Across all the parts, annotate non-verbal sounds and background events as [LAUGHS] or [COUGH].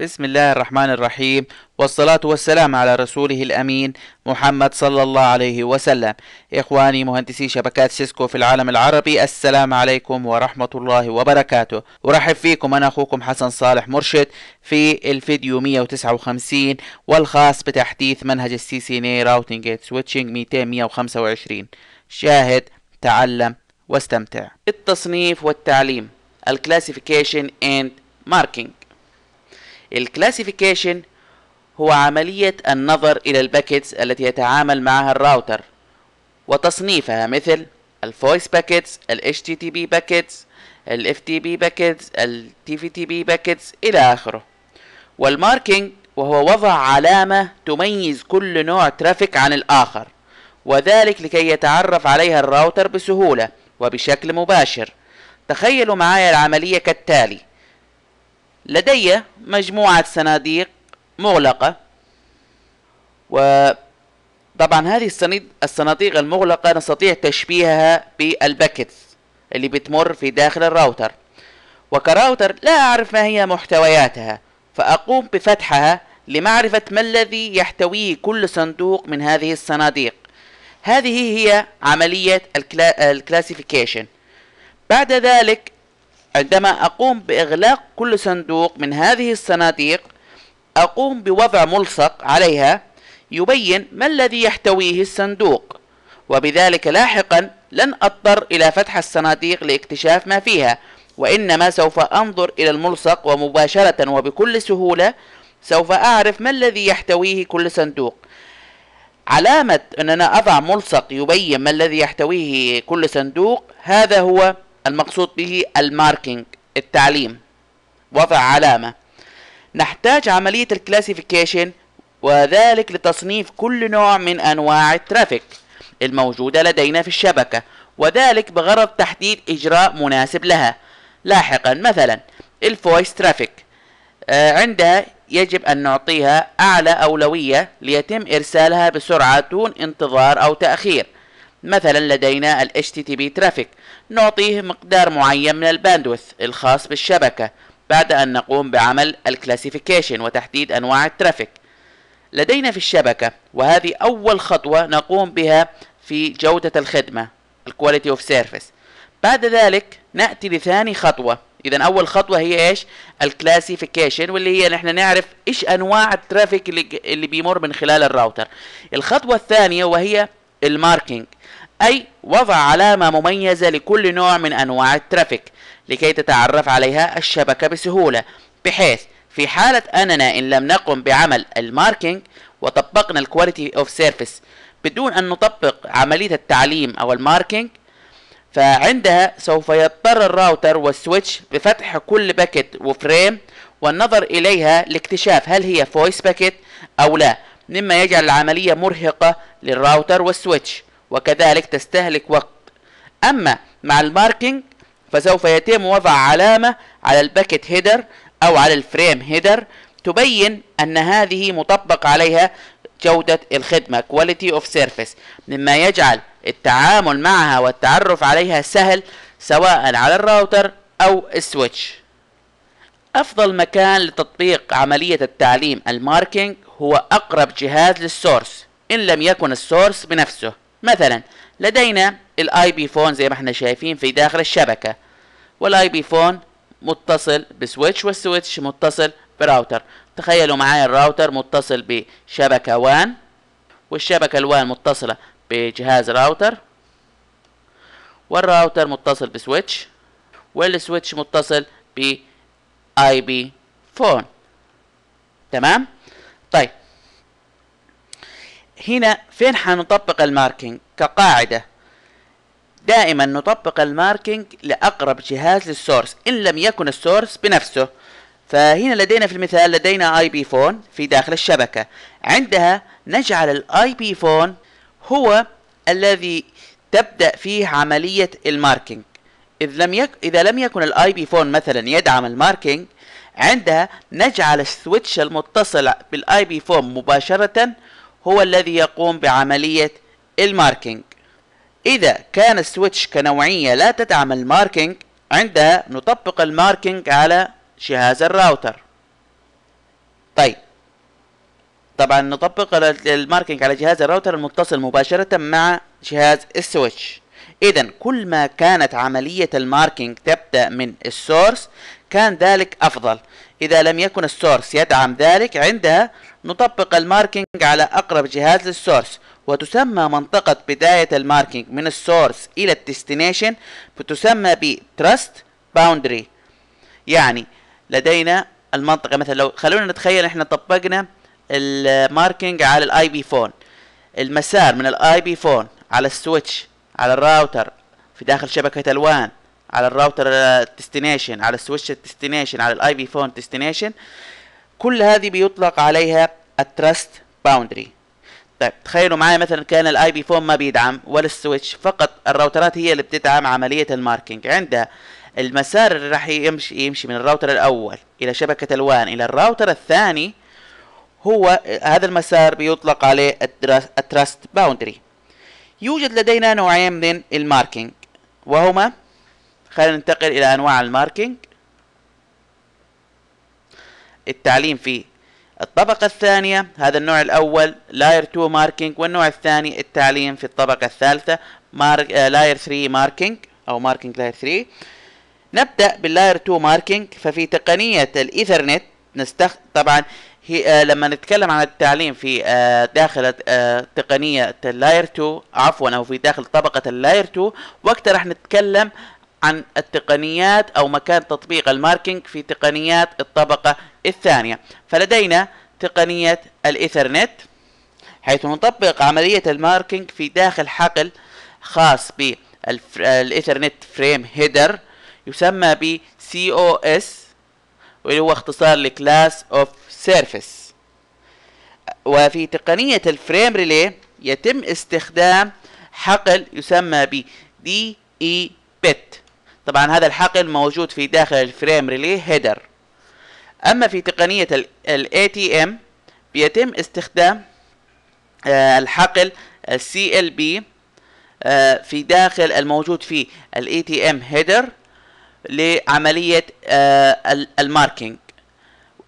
بسم الله الرحمن الرحيم والصلاة والسلام على رسوله الأمين محمد صلى الله عليه وسلم إخواني مهندسي شبكات سيسكو في العالم العربي السلام عليكم ورحمة الله وبركاته أرحب فيكم أنا أخوكم حسن صالح مرشد في الفيديو 159 والخاص بتحديث منهج السي سي ني راوتنج سويتشنج 200 شاهد تعلم واستمتع التصنيف والتعليم الكلاسيفيكيشن اند ماركينج الكلاسيفيكيشن هو عملية النظر إلى الباكيتس التي يتعامل معها الراوتر وتصنيفها مثل الفويس باكيتس ال HTTP باكيتس ال FTP باكيتس ال TVTP باكيتس إلى آخره والماركينج وهو وضع علامة تميز كل نوع ترافيك عن الآخر وذلك لكي يتعرف عليها الراوتر بسهولة وبشكل مباشر تخيلوا معايا العملية كالتالي لدي مجموعة صناديق مغلقة وطبعا هذه الصناديق المغلقة نستطيع تشبيهها بالباكتس اللي بتمر في داخل الراوتر وكراوتر لا أعرف ما هي محتوياتها فأقوم بفتحها لمعرفة ما الذي يحتويه كل صندوق من هذه الصناديق هذه هي عملية الكلاسيفيكيشن بعد ذلك عندما أقوم بإغلاق كل صندوق من هذه الصناديق أقوم بوضع ملصق عليها يبين ما الذي يحتويه الصندوق وبذلك لاحقا لن أضطر إلى فتح الصناديق لاكتشاف ما فيها وإنما سوف أنظر إلى الملصق ومباشرة وبكل سهولة سوف أعرف ما الذي يحتويه كل صندوق علامة أننا أضع ملصق يبين ما الذي يحتويه كل صندوق هذا هو المقصود به الماركينج التعليم وضع علامة نحتاج عملية الكلاسيفيكيشن وذلك لتصنيف كل نوع من أنواع الترافيك الموجودة لدينا في الشبكة وذلك بغرض تحديد إجراء مناسب لها لاحقا مثلا الفويس ترافيك آه، عندها يجب أن نعطيها أعلى أولوية ليتم إرسالها بسرعة دون انتظار أو تأخير مثلا لدينا ال HTTP traffic نعطيه مقدار معين من الباندوث الخاص بالشبكة بعد أن نقوم بعمل الكلاسيفيكيشن وتحديد أنواع الترافيك لدينا في الشبكة وهذه أول خطوة نقوم بها في جودة الخدمة الكواليتي اوف سيرفيس بعد ذلك نأتي لثاني خطوة إذا أول خطوة هي إيش الكلاسيفيكيشن واللي هي نحن نعرف إيش أنواع الترافيك اللي, اللي بيمر من خلال الراوتر الخطوة الثانية وهي الماركينج أي وضع علامة مميزة لكل نوع من أنواع الترافيك لكي تتعرف عليها الشبكة بسهولة بحيث في حالة أننا إن لم نقم بعمل الماركينج وطبقنا الكواليتي أوف سيرفيس بدون أن نطبق عملية التعليم أو الماركينج فعندها سوف يضطر الراوتر والسويتش بفتح كل باكت وفريم والنظر إليها لاكتشاف هل هي فويس باكت أو لا مما يجعل العملية مرهقة للراوتر والسويتش وكذلك تستهلك وقت أما مع الماركينج فسوف يتم وضع علامة على الباكت هيدر أو على الفريم هيدر تبين أن هذه مطبق عليها جودة الخدمة Quality of Service مما يجعل التعامل معها والتعرف عليها سهل سواء على الراوتر أو السويتش أفضل مكان لتطبيق عملية التعليم الماركينج هو أقرب جهاز للسورس إن لم يكن السورس بنفسه مثلا لدينا الاي بي فون زي ما احنا شايفين في داخل الشبكه والاي بي فون متصل بسويتش والسويتش متصل براوتر تخيلوا معايا الراوتر متصل بشبكه وان والشبكه الوان متصله بجهاز راوتر والراوتر متصل بسويتش والسويتش متصل ب اي بي فون تمام طيب هنا فين حنطبق الماركينج كقاعدة دائما نطبق الماركينج لأقرب جهاز للسورس إن لم يكن السورس بنفسه فهنا لدينا في المثال لدينا اي بي فون في داخل الشبكة عندها نجعل الاي بي فون هو الذي تبدأ فيه عملية الماركينج إذ لم يك... إذا لم يكن الاي بي فون مثلا يدعم الماركينج عندها نجعل السويتش المتصل بالاي بي فون مباشرة هو الذي يقوم بعملية الماركينج إذا كان السويتش كنوعية لا تدعم الماركينج عندها نطبق الماركينج على جهاز الراوتر طيب طبعا نطبق الماركينج على جهاز الراوتر المتصل مباشرة مع جهاز السويتش إذا كل ما كانت عملية الماركينج تبدأ من السورس كان ذلك أفضل إذا لم يكن السورس يدعم ذلك عندها نطبق الماركينج على أقرب جهاز للسورس وتسمى منطقة بداية الماركينج من السورس إلى الديستنيشن بتسمى بـ Trust Boundary يعني لدينا المنطقة مثلا لو خلونا نتخيل احنا طبقنا الماركينج على الاي بي فون المسار من الاي بي فون على السويتش على الراوتر في داخل شبكة الوان على الراوتر ديستنيشن على السويتش ديستنيشن على الاي بي فون ديستنيشن كل هذه بيطلق عليها التراست باوندري طيب تخيلوا معايا مثلا كان الاي بي فون ما بيدعم ولا السويتش فقط الراوترات هي اللي بتدعم عمليه الماركينج عندها المسار اللي راح يمشي يمشي من الراوتر الاول الى شبكه الوان الى الراوتر الثاني هو هذا المسار بيطلق عليه التراست باوندري يوجد لدينا نوعين من الماركينج وهما خلينا ننتقل إلى أنواع الماركينج التعليم في الطبقة الثانية هذا النوع الأول لاير 2 ماركينج والنوع الثاني التعليم في الطبقة الثالثة مارك... لاير 3 ماركينج أو ماركينج لاير 3 نبدأ باللاير 2 ماركينج ففي تقنية الإيثرنت نستخ... طبعا هي آه، لما نتكلم عن التعليم في آه، داخل آه، تقنية اللاير 2 عفوا أو في داخل طبقة اللاير 2 وقتها راح نتكلم عن التقنيات أو مكان تطبيق الماركينج في تقنيات الطبقة الثانية فلدينا تقنية الإيثرنت حيث نطبق عملية الماركينج في داخل حقل خاص بالإيثرنت فريم هيدر يسمى ب COS واللي هو اختصار لكلاس اوف سيرفيس وفي تقنية الفريم ريلي يتم استخدام حقل يسمى ب DE بت طبعا هذا الحقل موجود في داخل الفريم ريلي هيدر اما في تقنية ال ATM بيتم استخدام آه، الحقل ال CLB آه، في داخل الموجود في ال ATM هيدر لعملية آه، الماركينج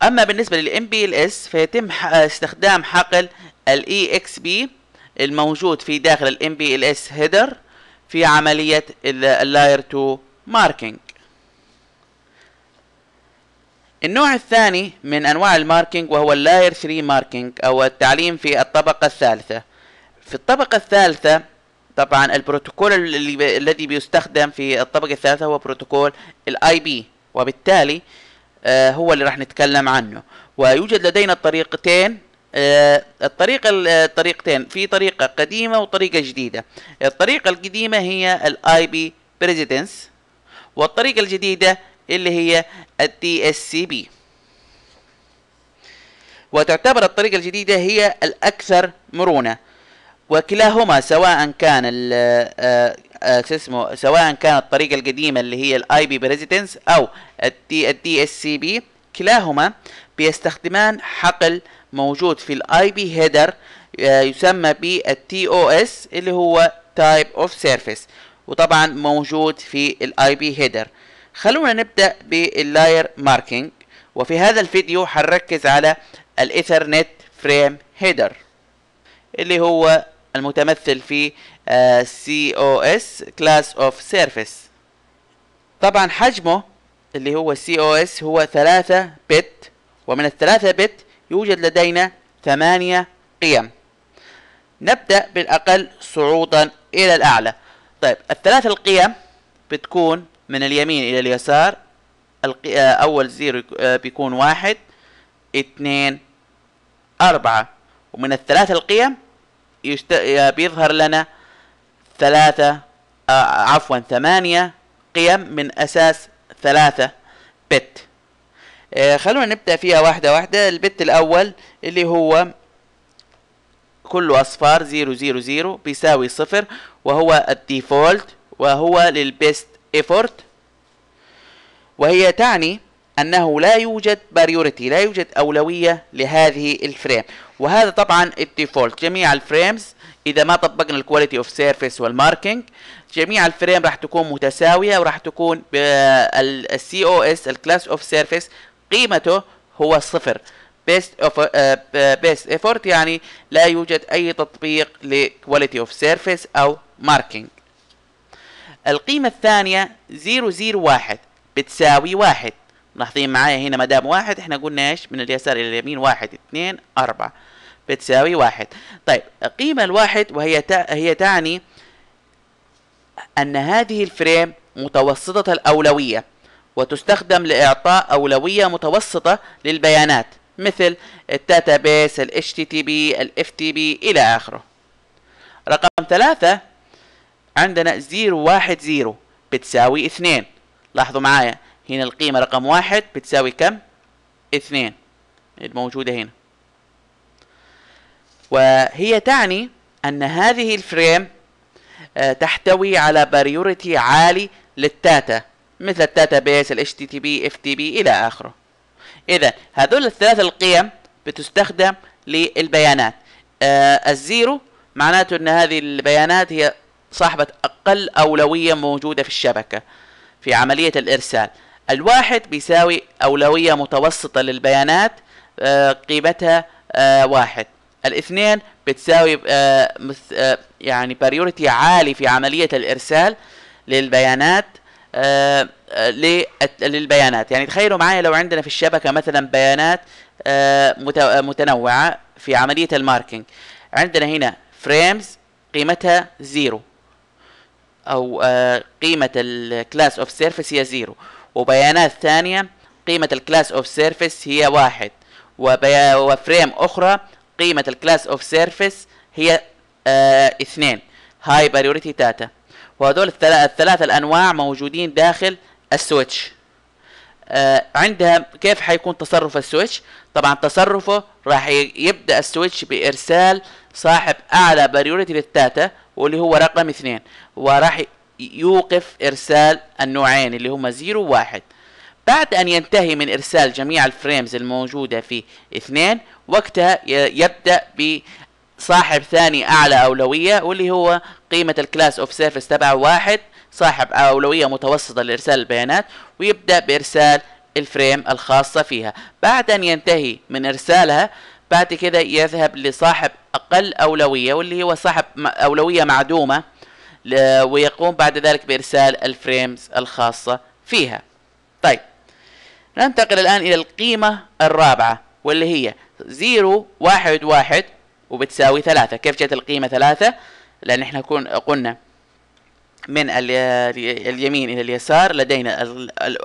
اما بالنسبة لل MPLS فيتم استخدام حقل ال EXP الموجود في داخل ال MPLS هيدر في عملية اللاير 2 ماركينج النوع الثاني من انواع الماركينج وهو اللاير 3 ماركينج او التعليم في الطبقه الثالثه في الطبقه الثالثه طبعا البروتوكول الذي بيستخدم في الطبقه الثالثه هو بروتوكول الاي بي وبالتالي آه هو اللي راح نتكلم عنه ويوجد لدينا طريقتين آه الطريقة الطريقتين في طريقة قديمة وطريقة جديدة الطريقة القديمة هي الاي بي بريزيدنس والطريقة الجديدة اللي هي الدي اس سي بي وتعتبر الطريقة الجديدة هي الأكثر مرونة وكلاهما سواء كان آه، آه، اسمه سواء كان الطريقة القديمة اللي هي الاي بي بريزيدنس او الـ الدي اس سي بي كلاهما بيستخدمان حقل موجود في الاي بي هيدر يسمى بالتي او اس اللي هو تايب اوف سيرفيس وطبعا موجود في الاي بي هيدر خلونا نبدا باللاير ماركينج وفي هذا الفيديو حنركز على الايثرنت فريم هيدر اللي هو المتمثل في سي او اس كلاس اوف سيرفيس طبعا حجمه اللي هو سي او اس هو 3 بت ومن الثلاثة بت يوجد لدينا ثمانية قيم نبدأ بالأقل صعودا إلى الأعلى طيب الثلاث القيم بتكون من اليمين الى اليسار القي... آه، اول زيرو آه، بيكون واحد اثنين اربعة ومن الثلاث القيم يشت... آه، بيظهر لنا ثلاثة عفوا ثمانية قيم من اساس ثلاثة بت خلونا نبدأ فيها واحدة واحدة البت الاول اللي هو كله اصفار زيرو زيرو زيرو بيساوي صفر وهو الديفولت وهو للبيست ايفورت وهي تعني انه لا يوجد باريوريتي لا يوجد اولويه لهذه الفريم وهذا طبعا الديفولت جميع الفريمز اذا ما طبقنا الكواليتي اوف سيرفيس والماركينج جميع الفريم راح تكون متساويه وراح تكون السي او اس الكلاس اوف سيرفيس قيمته هو صفر بيست اوف بيست ايفورت يعني لا يوجد اي تطبيق لكواليتي اوف سيرفيس او ماركينج القيمة الثانية 001 بتساوي واحد ملاحظين معايا هنا ما دام واحد احنا قلنا ايش من اليسار الى اليمين واحد اثنين اربعة بتساوي واحد طيب القيمة الواحد وهي هي تعني ان هذه الفريم متوسطة الاولوية وتستخدم لإعطاء أولوية متوسطة للبيانات مثل الداتابيس ال HTTP ال FTP إلى آخره رقم ثلاثة عندنا 0 1 0 بتساوي 2 لاحظوا معايا هنا القيمة رقم واحد بتساوي كم؟ اثنين الموجودة يعني هنا وهي تعني أن هذه الفريم آه، تحتوي على بريوريتي عالي للتاتا مثل التاتا بيس ال HTTP FTP إلى آخره إذا هذول الثلاث القيم بتستخدم للبيانات آه، الزيرو معناته أن هذه البيانات هي صاحبة أقل أولوية موجودة في الشبكة في عملية الإرسال الواحد بيساوي أولوية متوسطة للبيانات آه، قيمتها آه، واحد الاثنين بتساوي آه، يعني بريورتي عالي في عملية الإرسال للبيانات للبيانات يعني تخيلوا معايا لو عندنا في الشبكة مثلا بيانات متنوعة في عملية الماركينج عندنا هنا فريمز قيمتها زيرو أو آه، قيمة الكلاس أوف سيرفيس هي زيرو وبيانات ثانية قيمة الكلاس أوف سيرفيس هي واحد وفريم أخرى قيمة الكلاس أوف سيرفيس هي آه، اثنين هاي بريوريتي داتا وهذول الثلاث الأنواع موجودين داخل السويتش آه، عندها كيف حيكون تصرف السويتش طبعا تصرفه راح يبدأ السويتش بإرسال صاحب أعلى بريوريتي للداتا واللي هو رقم اثنين وراح يوقف ارسال النوعين اللي هما زيرو واحد بعد ان ينتهي من ارسال جميع الفريمز الموجودة في اثنين وقتها يبدأ بصاحب ثاني اعلى اولوية واللي هو قيمة الكلاس اوف سيرفس تبع واحد صاحب أولوية متوسطة لإرسال البيانات ويبدأ بإرسال الفريم الخاصة فيها بعد أن ينتهي من إرسالها بعد كده يذهب لصاحب أقل أولوية واللي هو صاحب أولوية معدومة ويقوم بعد ذلك بإرسال الفريمز الخاصة فيها طيب ننتقل الآن إلى القيمة الرابعة واللي هي 0 واحد واحد وبتساوي ثلاثة كيف جت القيمة ثلاثة لأن احنا قلنا من اليمين إلى اليسار لدينا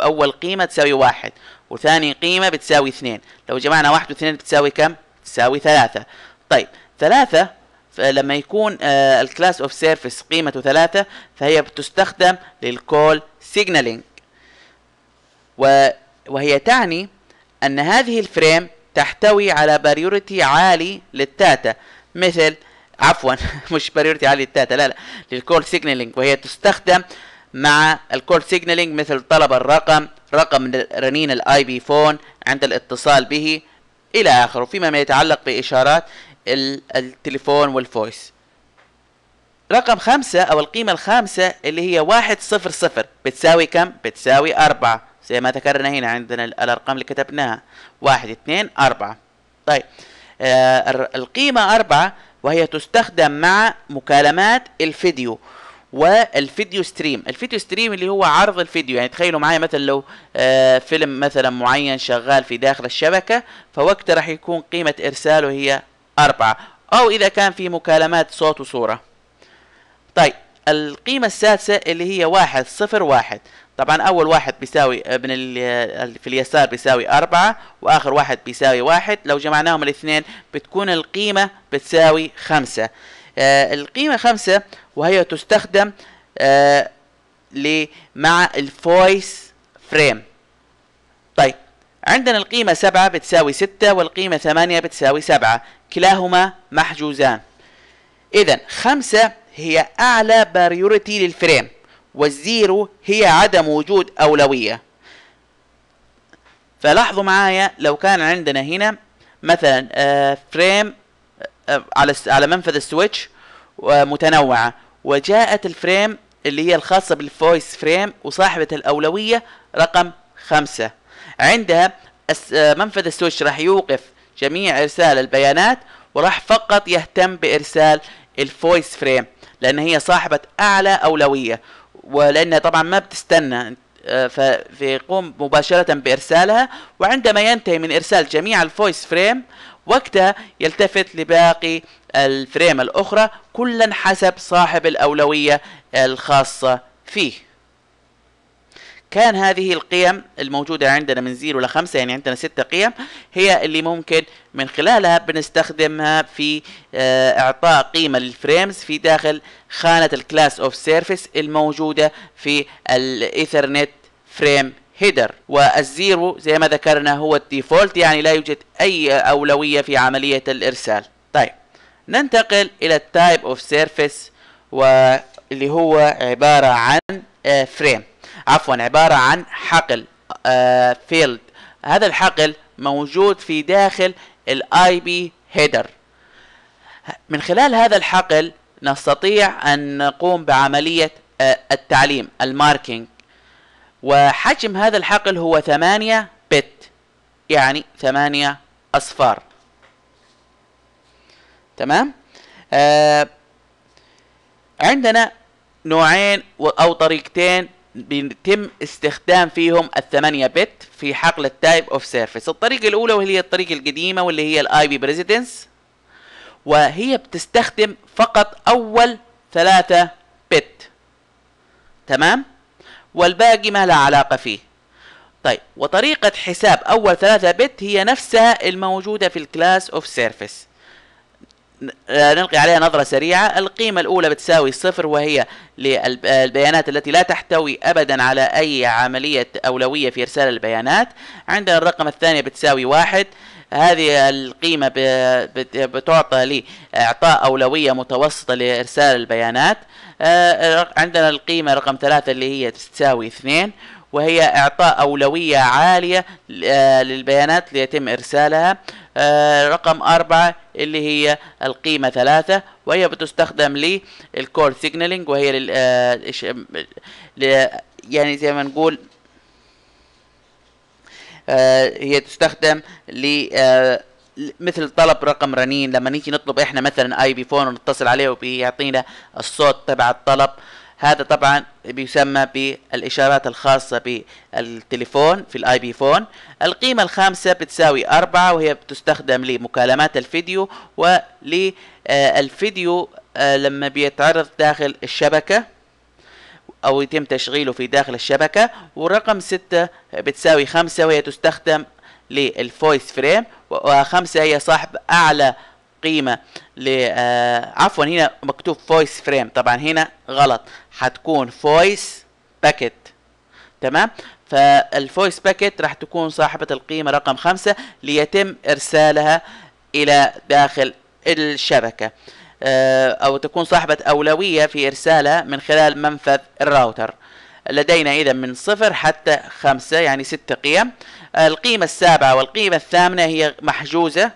أول قيمة تساوي واحد وثاني قيمة بتساوي اثنين لو جمعنا واحد واثنين بتساوي كم تساوي ثلاثة طيب ثلاثة لما يكون آه، الكلاس اوف سيرفيس قيمته ثلاثة فهي بتستخدم للكول سيجنالينج وهي تعني أن هذه الفريم تحتوي على بريورتي عالي للتاتا مثل عفوا [LAUGHS] مش بريورتي عالي للتاتا لا لا للكول سيجنالينج وهي تستخدم مع الكول سيجنالينج مثل طلب الرقم رقم رنين الاي بي فون عند الاتصال به إلى آخره فيما ما يتعلق بإشارات التليفون والفويس رقم خمسة أو القيمة الخامسة اللي هي واحد صفر صفر بتساوي كم؟ بتساوي أربعة زي ما ذكرنا هنا عندنا الأرقام اللي كتبناها واحد اثنين أربعة طيب آه القيمة أربعة وهي تستخدم مع مكالمات الفيديو والفيديو ستريم الفيديو ستريم اللي هو عرض الفيديو يعني تخيلوا معايا مثلا لو آه، فيلم مثلا معين شغال في داخل الشبكة فوقتها راح يكون قيمة إرساله هي أربعة أو إذا كان في مكالمات صوت وصورة طيب القيمة السادسة اللي هي واحد صفر واحد طبعا أول واحد بيساوي من آه، في اليسار بيساوي أربعة وآخر واحد بيساوي واحد لو جمعناهم الاثنين بتكون القيمة بتساوي خمسة آه، القيمة خمسة وهي تستخدم آه، مع الفويس فريم طيب عندنا القيمة سبعة بتساوي ستة والقيمة ثمانية بتساوي سبعة كلاهما محجوزان إذا خمسة هي أعلى باريوريتي للفريم والزيرو هي عدم وجود أولوية فلاحظوا معايا لو كان عندنا هنا مثلا فريم آه، آه، على على منفذ السويتش آه، متنوعه وجاءت الفريم اللي هي الخاصة بالفويس فريم وصاحبة الأولوية رقم خمسة عندها آه، منفذ السويتش راح يوقف جميع إرسال البيانات وراح فقط يهتم بإرسال الفويس فريم لأن هي صاحبة أعلى أولوية ولأنها طبعا ما بتستنى فيقوم مباشرة بإرسالها وعندما ينتهي من إرسال جميع الفويس فريم وقتها يلتفت لباقي الفريم الأخرى كلا حسب صاحب الأولوية الخاصة فيه كان هذه القيم الموجودة عندنا من 0 إلى 5 يعني عندنا 6 قيم هي اللي ممكن من خلالها بنستخدمها في آه، إعطاء قيمة للفريمز في داخل خانة الكلاس أوف سيرفيس الموجودة في الإيثرنت فريم هيدر والزيرو زي ما ذكرنا هو الديفولت يعني لا يوجد أي أولوية في عملية الإرسال طيب ننتقل إلى التايب أوف سيرفيس واللي هو عبارة عن فريم آه، عفوا عبارة عن حقل فيلد آه، هذا الحقل موجود في داخل الاي بي هيدر من خلال هذا الحقل نستطيع ان نقوم بعمليه آه، التعليم الماركينج وحجم هذا الحقل هو 8 بت يعني 8 أصفار تمام آه عندنا نوعين أو طريقتين بيتم استخدام فيهم الثمانية بت في حقل التايب اوف سيرفيس الطريقة الأولى وهي الطريقة القديمة واللي هي الاي بي بريزيدنس وهي بتستخدم فقط أول ثلاثة بت تمام والباقي ما لا علاقة فيه طيب وطريقة حساب أول ثلاثة بت هي نفسها الموجودة في الكلاس أوف سيرفيس نلقي عليها نظرة سريعة القيمة الأولى بتساوي صفر وهي للبيانات التي لا تحتوي أبدا على أي عملية أولوية في إرسال البيانات عندنا الرقم الثاني بتساوي واحد هذه القيمة بتعطى لإعطاء أولوية متوسطة لإرسال البيانات آه، آه، عندنا القيمة رقم ثلاثة اللي هي تساوي اثنين وهي إعطاء أولوية عالية آه، للبيانات ليتم إرسالها رقم أربعة اللي هي القيمة ثلاثة وهي بتستخدم للكور سيجنالينج وهي لل يعني زي ما نقول هي تستخدم ل مثل طلب رقم رنين لما نيجي نطلب احنا مثلا اي بي فون ونتصل عليه وبيعطينا الصوت تبع الطلب هذا طبعا بيسمى بالإشارات الخاصة بالتليفون في الاي بي فون القيمة الخامسة بتساوي أربعة وهي بتستخدم لمكالمات الفيديو وللفيديو آه، آه، لما بيتعرض داخل الشبكة أو يتم تشغيله في داخل الشبكة ورقم ستة بتساوي خمسة وهي تستخدم للفويس فريم وخمسة هي صاحب أعلى قيمة ل آه، عفوا هنا مكتوب فويس فريم طبعا هنا غلط هتكون فويس باكيت تمام فالفويس باكيت راح تكون صاحبة القيمة رقم خمسة ليتم إرسالها إلى داخل الشبكة آه، أو تكون صاحبة أولوية في إرسالها من خلال منفذ الراوتر لدينا إذا من صفر حتى خمسة يعني ست قيم القيمة السابعة والقيمة الثامنة هي محجوزة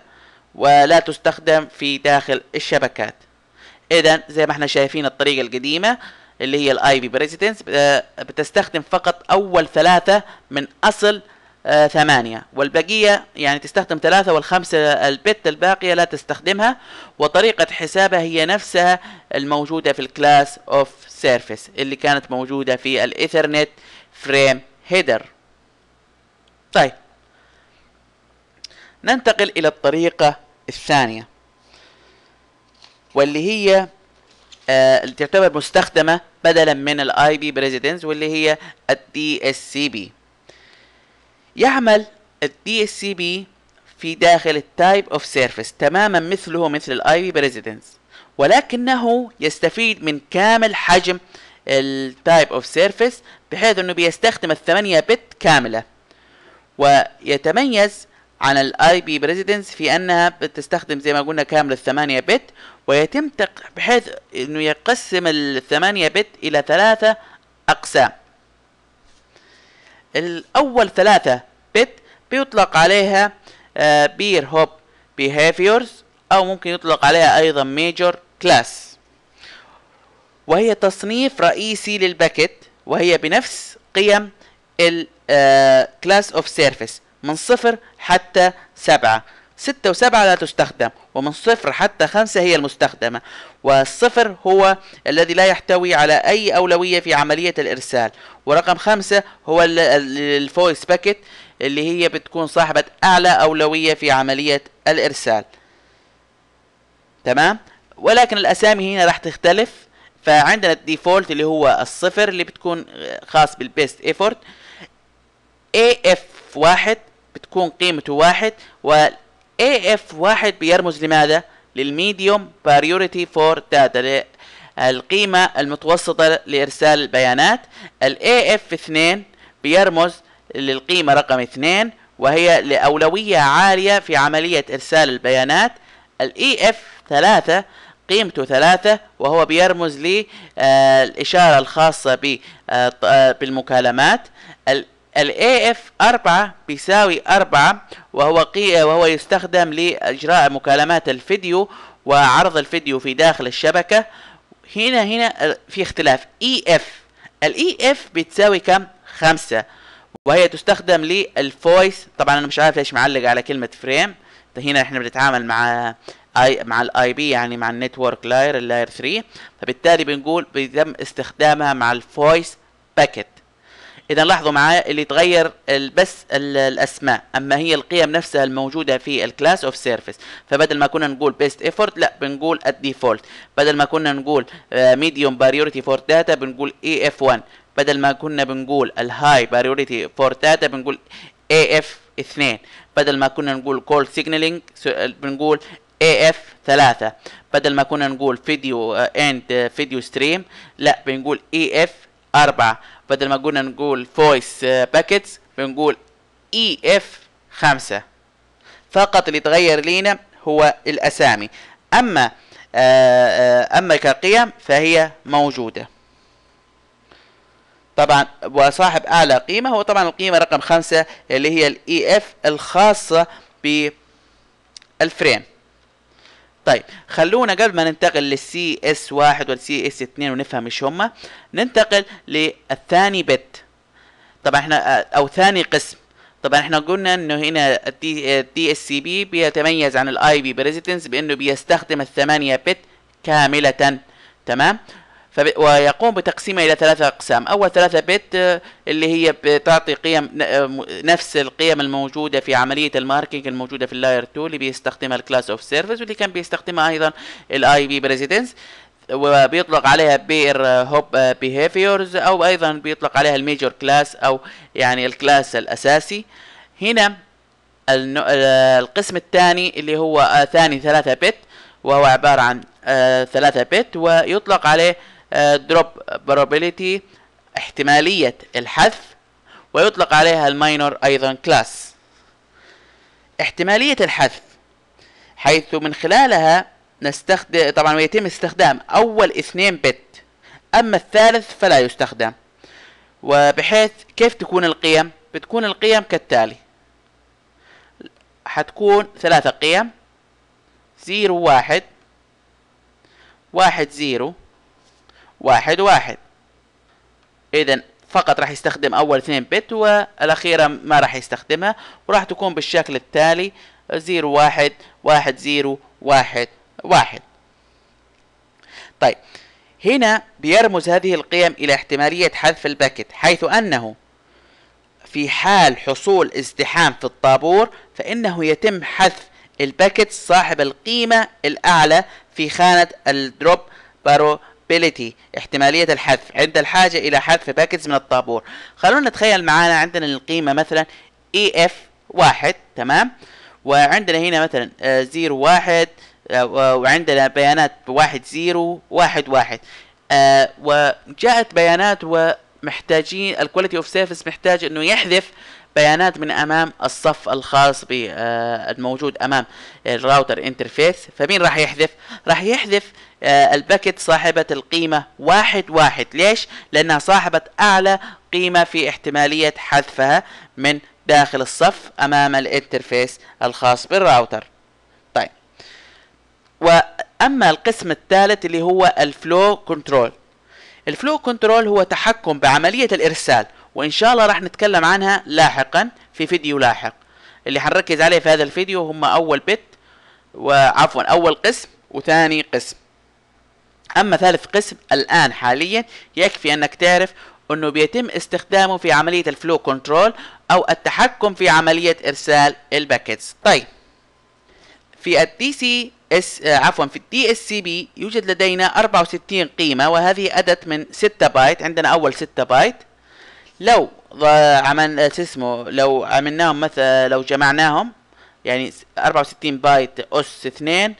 ولا تستخدم في داخل الشبكات إذا زي ما احنا شايفين الطريقة القديمة اللي هي الاي بي بريزيدنس بتستخدم فقط اول ثلاثة من اصل آه، ثمانية والبقية يعني تستخدم ثلاثة والخمسة البت الباقية لا تستخدمها وطريقة حسابها هي نفسها الموجودة في الكلاس اوف سيرفيس اللي كانت موجودة في الإيثرنت فريم هيدر طيب ننتقل إلى الطريقة الثانية واللي هي آه تعتبر مستخدمة بدلا من الاي بي بريزيدنس واللي هي الدي اس سي بي يعمل الدي اس سي بي في داخل التايب اوف سيرفيس تماما مثله مثل الاي بي بريزيدنس ولكنه يستفيد من كامل حجم التايب اوف سيرفيس بحيث انه بيستخدم الثمانية بت كاملة ويتميز عن الاي بي بريزيدنس في انها بتستخدم زي ما قلنا كامل الثمانية بت ويتم تق... بحيث انه يقسم الثمانية بت الى ثلاثة اقسام الاول ثلاثة بت بيطلق عليها بير هوب بيهيفيورز او ممكن يطلق عليها ايضا ميجور كلاس وهي تصنيف رئيسي للباكت وهي بنفس قيم الكلاس اوف سيرفيس من صفر حتى سبعة ستة وسبعة لا تستخدم ومن صفر حتى خمسة هي المستخدمة والصفر هو الذي لا يحتوي على أي أولوية في عملية الإرسال ورقم خمسة هو الفويس باكت اللي هي بتكون صاحبة أعلى أولوية في عملية الإرسال تمام ولكن الاسامي هنا راح تختلف فعندنا الديفولت اللي هو الصفر اللي بتكون خاص بالبيست ايفورت اي اف واحد بتكون قيمته واحد وال اي اف واحد بيرمز لماذا؟ للميديوم باريوريتي فور داتا القيمة المتوسطة لإرسال البيانات ال اف 2 بيرمز للقيمة رقم 2 وهي لأولوية عالية في عملية إرسال البيانات ال e اف 3 قيمته ثلاثة وهو بيرمز للإشارة آه، الخاصة آه، آه، بالمكالمات الـ AF 4 بيساوي 4 وهو قي... وهو يستخدم لإجراء مكالمات الفيديو وعرض الفيديو في داخل الشبكة هنا هنا في اختلاف EF الـ EF بتساوي كم؟ 5 وهي تستخدم للفويس طبعا انا مش عارف ليش معلق على كلمة فريم هنا احنا بنتعامل مع اي مع الاي بي يعني مع النتورك لاير اللاير 3 فبالتالي بنقول بيتم استخدامها مع الفويس باكيت اذا لاحظوا معايا اللي تغير بس الاسماء اما هي القيم نفسها الموجوده في الكلاس اوف سيرفيس فبدل ما كنا نقول بيست ايفورت لا بنقول الديفولت بدل ما كنا نقول ميديوم باريورتي فور داتا بنقول اي اف 1 بدل ما كنا بنقول الهاي باريورتي فور داتا بنقول اي اف 2 بدل ما كنا نقول كول سيجنالينج بنقول اف 3 بدل ما كنا نقول فيديو اند آه، آه، فيديو ستريم لا بنقول اي اف 4 بدل ما قلنا نقول فويس باكيتس آه، بنقول اي اف 5 فقط اللي تغير لينا هو الاسامي اما اما كقيم فهي موجوده طبعا وصاحب اعلى قيمه هو طبعا القيمه رقم خمسة اللي هي الاي اف e الخاصه بالفريم طيب خلونا قبل ما ننتقل للسي اس واحد والسي اس اتنين ونفهم ايش هما ننتقل للثاني بت طبعا احنا آه، او ثاني قسم طبعا احنا قلنا انه هنا الدي اس سي بي بيتميز عن الاي بي بريزيدنس بانه بيستخدم الثمانية بت كاملة تمام ويقوم بتقسيمها إلى ثلاثة أقسام أول ثلاثة بت اللي هي بتعطي قيم نفس القيم الموجودة في عملية الماركينج الموجودة في اللاير 2 اللي بيستخدمها الكلاس اوف سيرفيس واللي كان بيستخدمها أيضا الاي بي بريزيدنس وبيطلق عليها بير هوب بيهيفيورز او ايضا بيطلق عليها الميجور كلاس او يعني الكلاس الاساسي هنا القسم الثاني اللي هو ثاني ثلاثة بت وهو عبارة عن آه، ثلاثة بت ويطلق عليه دروب آه، بروبيليتي احتمالية الحذف ويطلق عليها الماينور أيضا كلاس احتمالية الحذف حيث من خلالها نستخدم طبعا ويتم استخدام أول اثنين بت أما الثالث فلا يستخدم وبحيث كيف تكون القيم بتكون القيم كالتالي حتكون ثلاثة قيم زيرو واحد واحد زيرو واحد واحد اذا فقط راح يستخدم اول 2 بت والاخيره ما راح يستخدمها وراح تكون بالشكل التالي 0 واحد واحد 0 واحد واحد طيب هنا بيرمز هذه القيم الى احتماليه حذف الباكت حيث انه في حال حصول ازدحام في الطابور فانه يتم حذف الباكت صاحب القيمه الاعلى في خانه الدروب بارو probability احتمالية الحذف عند الحاجة إلى حذف باكتز من الطابور خلونا نتخيل معانا عندنا القيمة مثلا EF1 تمام وعندنا هنا مثلا 0 آه، 1 آه، وعندنا بيانات 1 0 1 1 وجاءت بيانات ومحتاجين الكواليتي اوف سيرفيس محتاج انه يحذف بيانات من امام الصف الخاص بالموجود آه، امام الراوتر انترفيس فمين راح يحذف راح يحذف آه، الباكت صاحبة القيمة واحد واحد ليش لانها صاحبة اعلى قيمة في احتمالية حذفها من داخل الصف امام الانترفيس الخاص بالراوتر طيب واما القسم الثالث اللي هو الفلو كنترول الفلو كنترول هو تحكم بعملية الارسال وان شاء الله راح نتكلم عنها لاحقا في فيديو لاحق اللي حنركز عليه في هذا الفيديو هم اول بت وعفوا اول قسم وثاني قسم اما ثالث قسم الان حاليا يكفي انك تعرف انه بيتم استخدامه في عملية الفلو كنترول او التحكم في عملية ارسال الباكيتس طيب في الدي سي اس آه، عفوا في الدي اس سي بي يوجد لدينا 64 قيمة وهذه أدت من 6 بايت عندنا أول 6 بايت لو آه، عملت آه، اسمه لو عملناهم مثلا لو جمعناهم يعني 64 بايت اس 2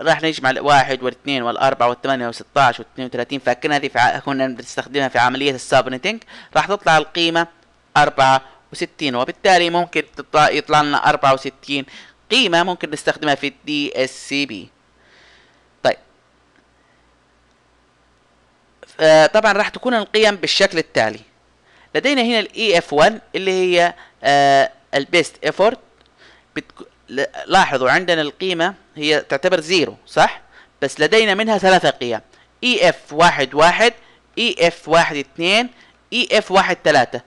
راح نجمع الواحد والاثنين والاربعة والثمانية والستة والاثنين وثلاثين فاكرين هذه كنا بنستخدمها في عملية السابنتنج راح تطلع القيمة أربعة وستين وبالتالي ممكن تطلع يطلع لنا أربعة وستين قيمة ممكن نستخدمها في الدي اس سي بي طيب طبعا راح تكون القيم بالشكل التالي لدينا هنا الاي اف 1 اللي هي آه، البيست ايفورت لاحظوا عندنا القيمه هي تعتبر زيرو صح بس لدينا منها ثلاثه قيم اي اف 1 1 اي اف 1 2 اي اف 1 3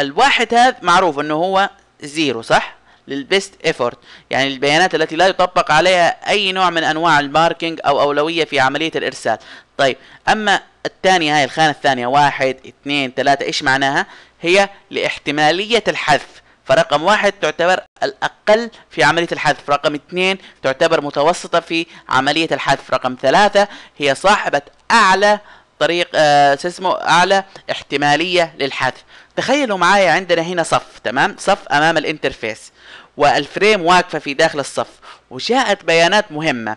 الواحد هذا معروف انه هو زيرو صح للبيست ايفورت يعني البيانات التي لا يطبق عليها اي نوع من انواع الماركينج او اولويه في عمليه الارسال طيب اما الثانية هاي الخانة الثانية واحد اثنين ثلاثة ايش معناها هي لاحتمالية الحذف فرقم واحد تعتبر الأقل في عملية الحذف رقم اثنين تعتبر متوسطة في عملية الحذف رقم ثلاثة هي صاحبة أعلى طريق آه اسمه أعلى احتمالية للحذف تخيلوا معايا عندنا هنا صف تمام صف أمام الانترفيس والفريم واقفة في داخل الصف وجاءت بيانات مهمة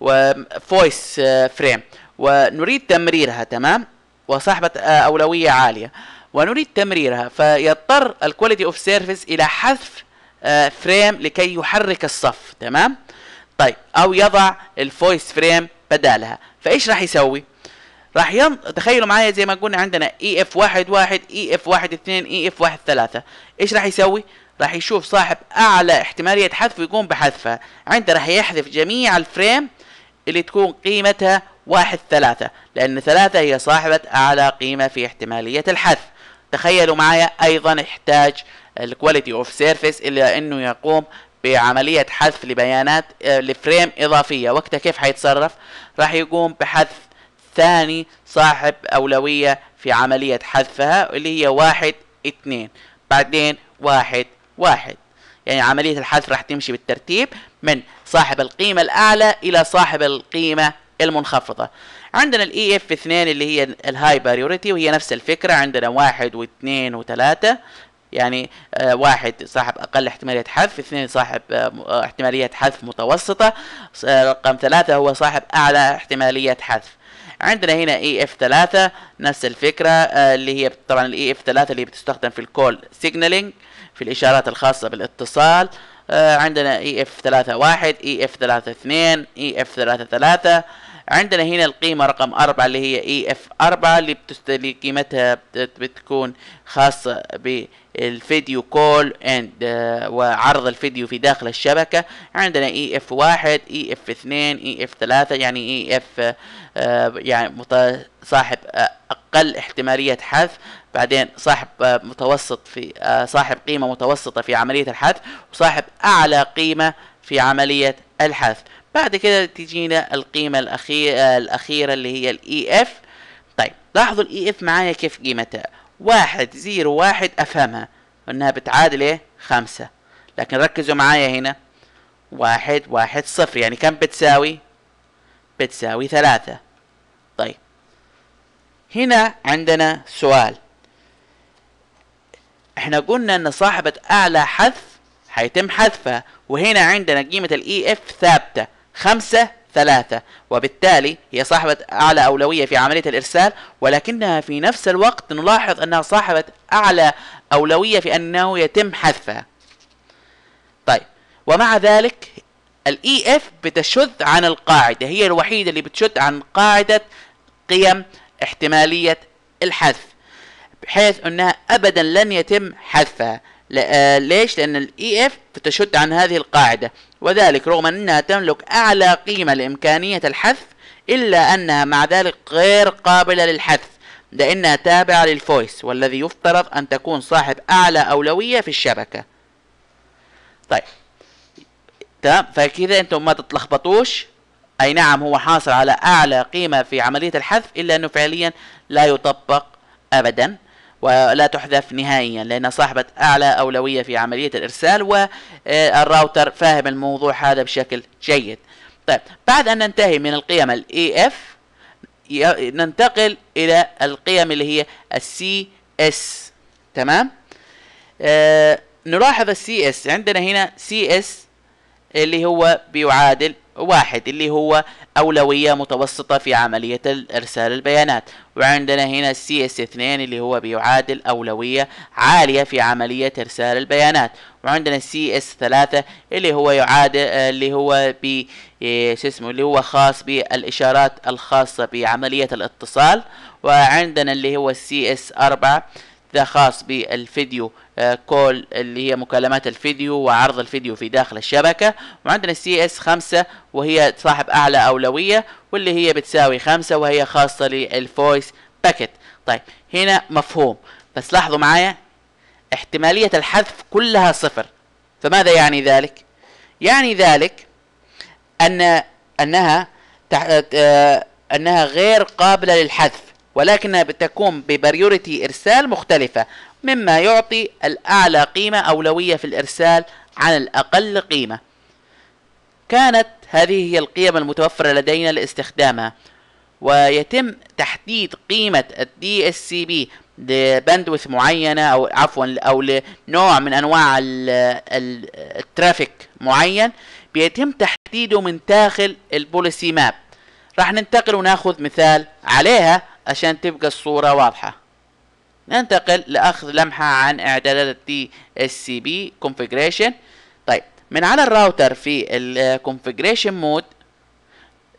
وفويس فريم ونريد تمريرها تمام وصاحبة آه، أولوية عالية ونريد تمريرها فيضطر الكواليتي اوف سيرفيس الى حذف فريم آه، لكي يحرك الصف تمام طيب او يضع الفويس فريم بدالها فايش راح يسوي راح يم... تخيلوا معايا زي ما قلنا عندنا اي e اف واحد واحد اي e اف واحد اثنين اي e اف واحد ثلاثة ايش راح يسوي راح يشوف صاحب اعلى احتمالية حذف ويقوم بحذفها عنده راح يحذف جميع الفريم اللي تكون قيمتها واحد ثلاثة لأن ثلاثة هي صاحبة أعلى قيمة في احتمالية الحذف تخيلوا معايا أيضا احتاج الكواليتي اوف سيرفيس إلى أنه يقوم بعملية حذف لبيانات آه، لفريم إضافية وقتها كيف حيتصرف راح يقوم بحذف ثاني صاحب أولوية في عملية حذفها اللي هي واحد اثنين بعدين واحد واحد يعني عملية الحذف راح تمشي بالترتيب من صاحب القيمة الأعلى إلى صاحب القيمة المنخفضة عندنا الاي اف 2 اللي هي الهاي باريوريتي وهي نفس الفكرة عندنا واحد واثنين وثلاثة يعني آه، واحد صاحب أقل احتمالية حذف اثنين صاحب آه، آه، احتمالية حذف متوسطة رقم ثلاثة هو صاحب أعلى احتمالية حذف عندنا هنا اي اف 3 نفس الفكره اللي هي طبعا الاي اف 3 اللي بتستخدم في الكول سيجنالينج في الاشارات الخاصه بالاتصال عندنا اي اف 3 1 اي اف 3 2 اي اف 3 3 عندنا هنا القيمة رقم أربعة اللي هي اي e اف أربعة اللي, بتست... اللي قيمتها بت... بتكون خاصة بالفيديو كول اند آه، وعرض الفيديو في داخل الشبكة عندنا اي e اف واحد اي e اف اثنين اي اف ثلاثة يعني اي اف آه، يعني صاحب آه، أقل احتمالية حذف بعدين صاحب متوسط في صاحب قيمة متوسطة في عملية الحذف وصاحب أعلى قيمة في عملية الحذف بعد كده تجينا القيمة الأخيرة, الأخيرة اللي هي الإي إف e طيب لاحظوا الإي إف e معايا كيف قيمتها واحد زيرو واحد أفهمها إنها بتعادل إيه خمسة لكن ركزوا معايا هنا واحد واحد صفر يعني كم بتساوي بتساوي ثلاثة طيب هنا عندنا سؤال احنا قلنا ان صاحبة اعلى حذف هيتم حذفها وهنا عندنا قيمة الاي اف e ثابتة خمسة ثلاثة وبالتالي هي صاحبة أعلى أولوية في عملية الإرسال ولكنها في نفس الوقت نلاحظ أنها صاحبة أعلى أولوية في أنه يتم حذفها طيب ومع ذلك الاي اف e بتشذ عن القاعدة هي الوحيدة اللي بتشذ عن قاعدة قيم احتمالية الحذف بحيث أنها أبدا لن يتم حذفها آه، ليش؟ لأن الاي اف e بتشد عن هذه القاعدة وذلك رغم أنها تملك أعلى قيمة لإمكانية الحذف إلا أنها مع ذلك غير قابلة للحذف لأنها تابعة للفويس والذي يفترض أن تكون صاحب أعلى أولوية في الشبكة طيب تمام فكذا أنتم ما تتلخبطوش أي نعم هو حاصل على أعلى قيمة في عملية الحذف إلا أنه فعليا لا يطبق أبدا ولا تحذف نهائيا لأن صاحبة أعلى أولوية في عملية الإرسال والراوتر آه، فاهم الموضوع هذا بشكل جيد طيب بعد أن ننتهي من القيم الاي AF ننتقل إلى القيم اللي هي السي اس تمام آه، نلاحظ السي اس عندنا هنا سي اس اللي هو بيعادل واحد اللي هو أولوية متوسطة في عملية إرسال البيانات وعندنا هنا السي اس 2 اللي هو بيعادل أولوية عالية في عملية إرسال البيانات وعندنا السي اس 3 اللي هو يعادل آه، اللي هو بي آه، شو اسمه اللي هو خاص بالإشارات الخاصة بعملية الاتصال وعندنا اللي هو السي اس 4 ده خاص بالفيديو كول آه، اللي هي مكالمات الفيديو وعرض الفيديو في داخل الشبكة وعندنا السي اس 5 وهي صاحب أعلى أولوية واللي هي بتساوي 5 وهي خاصة للفويس باكيت طيب هنا مفهوم بس لاحظوا معايا احتمالية الحذف كلها صفر فماذا يعني ذلك؟ يعني ذلك أن أنها آه، أنها غير قابلة للحذف ولكنها بتكون ببريوريتي إرسال مختلفة مما يعطي الأعلى قيمة أولوية في الإرسال عن الأقل قيمة كانت هذه هي القيم المتوفرة لدينا لاستخدامها ويتم تحديد قيمة الدي اس سي بي لبندوث معينة أو عفوا أو لنوع من أنواع الترافيك معين بيتم تحديده من داخل البوليسي ماب راح ننتقل وناخذ مثال عليها عشان تبقى الصورة واضحة ننتقل لأخذ لمحة عن إعدادات الـ TSCB configuration طيب من على الراوتر في الـ configuration mode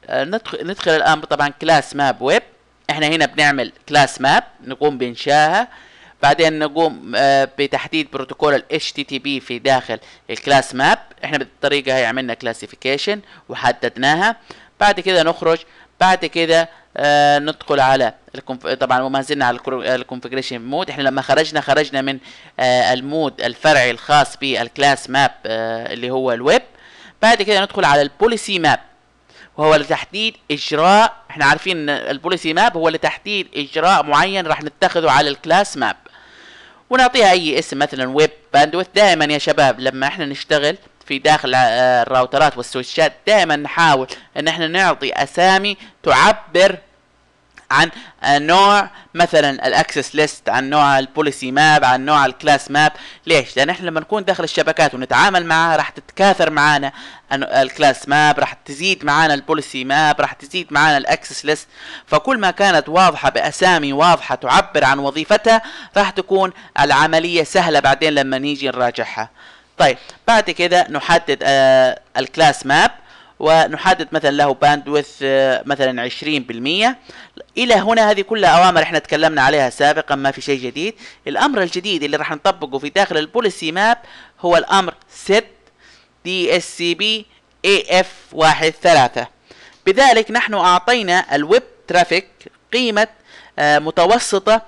آه، ندخل, ندخل الأمر طبعا كلاس ماب ويب احنا هنا بنعمل كلاس ماب نقوم بإنشائها بعدين نقوم آه، بتحديد بروتوكول ال HTTP في داخل الكلاس ماب احنا بالطريقة هي عملنا Classification وحددناها بعد كده نخرج بعد كده آه ندخل على الكونف... طبعا وما زلنا على الكونفجريشن مود آه، احنا لما خرجنا خرجنا من آه المود الفرعي الخاص بالكلاس ماب آه اللي هو الويب بعد كده ندخل على البوليسي ماب وهو لتحديد اجراء احنا عارفين ان البوليسي ماب هو لتحديد اجراء معين راح نتخذه على الكلاس ماب ونعطيها اي اسم مثلا ويب باندوث دائما يا شباب لما احنا نشتغل في داخل آه، الراوترات والسويتشات دائما نحاول ان احنا نعطي اسامي تعبر عن آه، نوع مثلا الاكسس ليست عن نوع البوليسي ماب عن نوع الكلاس ماب ليش لان احنا لما نكون داخل الشبكات ونتعامل معها راح تتكاثر معانا الكلاس ماب راح تزيد معانا البوليسي ماب راح تزيد معانا الاكسس ليست فكل ما كانت واضحه باسامي واضحه تعبر عن وظيفتها راح تكون العمليه سهله بعدين لما نيجي نراجعها طيب بعد كده نحدد آه الكلاس ماب ونحدد مثلا له باندوث آه، ويث مثلا 20% الى هنا هذه كلها اوامر احنا تكلمنا عليها سابقا ما في شيء جديد الامر الجديد اللي راح نطبقه في داخل البوليسي ماب هو الامر set اف af13 بذلك نحن اعطينا الويب ترافيك قيمه آه، متوسطه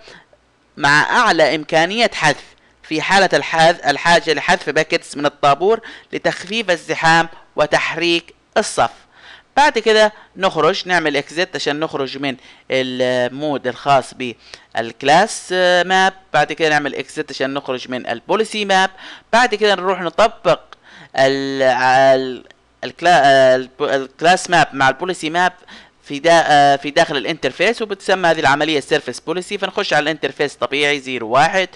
مع اعلى امكانيه حذف في حالة الحاذ الحاجة لحذف باكتس من الطابور لتخفيف الزحام وتحريك الصف بعد كده نخرج نعمل اكزيت عشان نخرج من المود الخاص بالكلاس ماب بعد كده نعمل اكزيت عشان نخرج من البوليسي ماب بعد كده نروح نطبق ال الكلاس ماب مع البوليسي ماب في دا في داخل الانترفيس وبتسمى هذه العمليه سيرفيس بوليسي فنخش على الانترفيس طبيعي 01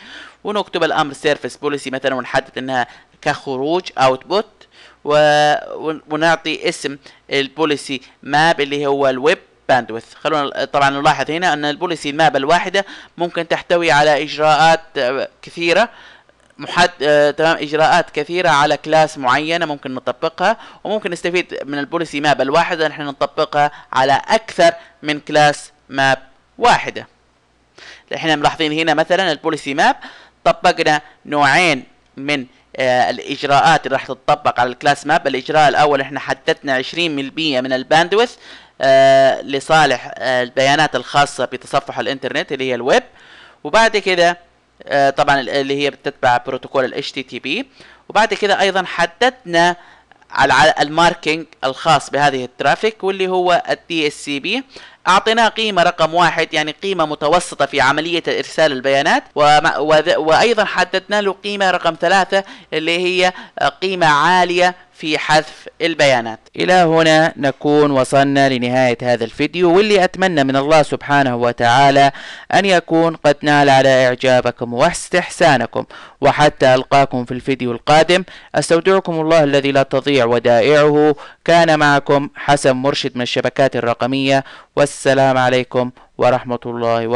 ونكتب الامر سيرفيس بوليسي مثلا ونحدد انها كخروج اوتبوت ونعطي اسم البوليسي ماب اللي هو الويب باندوث خلونا طبعا نلاحظ هنا ان البوليسي الماب الواحدة ممكن تحتوي على اجراءات آه، كثيرة محد... آه، تمام اجراءات كثيره على كلاس معينه ممكن نطبقها وممكن نستفيد من البوليسي ماب الواحده نحن نطبقها على اكثر من كلاس ماب واحده احنا ملاحظين هنا مثلا البوليسي ماب طبقنا نوعين من آه، الاجراءات اللي راح تطبق على الكلاس ماب الاجراء الاول احنا حددنا 20% من الباندويث آه، لصالح آه، البيانات الخاصه بتصفح الانترنت اللي هي الويب وبعد كده طبعا اللي هي بتتبع بروتوكول ال HTTP وبعد كده ايضا حددنا على الماركينج الخاص بهذه الترافيك واللي هو الدي اس سي بي أعطيناه قيمة رقم واحد يعني قيمة متوسطة في عملية إرسال البيانات وأيضا حددنا له قيمة رقم ثلاثة اللي هي قيمة عالية في حذف البيانات إلى هنا نكون وصلنا لنهاية هذا الفيديو واللي أتمنى من الله سبحانه وتعالى أن يكون قد نال على إعجابكم واستحسانكم وحتى ألقاكم في الفيديو القادم أستودعكم الله الذي لا تضيع ودائعه كان معكم حسن مرشد من الشبكات الرقمية والسلام عليكم ورحمة الله وبركاته